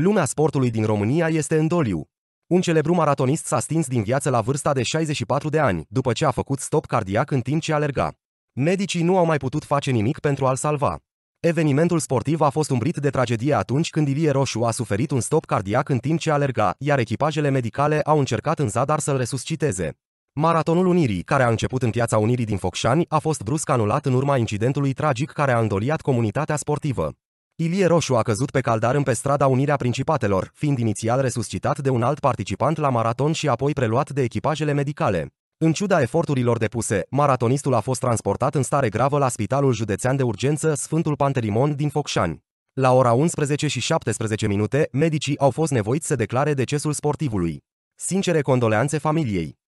Lumea sportului din România este în doliu. Un celebru maratonist s-a stins din viață la vârsta de 64 de ani, după ce a făcut stop cardiac în timp ce alerga. Medicii nu au mai putut face nimic pentru a-l salva. Evenimentul sportiv a fost umbrit de tragedie atunci când Ilie Roșu a suferit un stop cardiac în timp ce alerga, iar echipajele medicale au încercat în zadar să-l resusciteze. Maratonul Unirii, care a început în piața Unirii din Focșani, a fost brusc anulat în urma incidentului tragic care a îndoliat comunitatea sportivă. Ilie Roșu a căzut pe caldarâm pe strada Unirea Principatelor, fiind inițial resuscitat de un alt participant la maraton și apoi preluat de echipajele medicale. În ciuda eforturilor depuse, maratonistul a fost transportat în stare gravă la Spitalul Județean de Urgență Sfântul Pantelimon din Focșani. La ora 11 și 17 minute, medicii au fost nevoiți să declare decesul sportivului. Sincere condoleanțe familiei!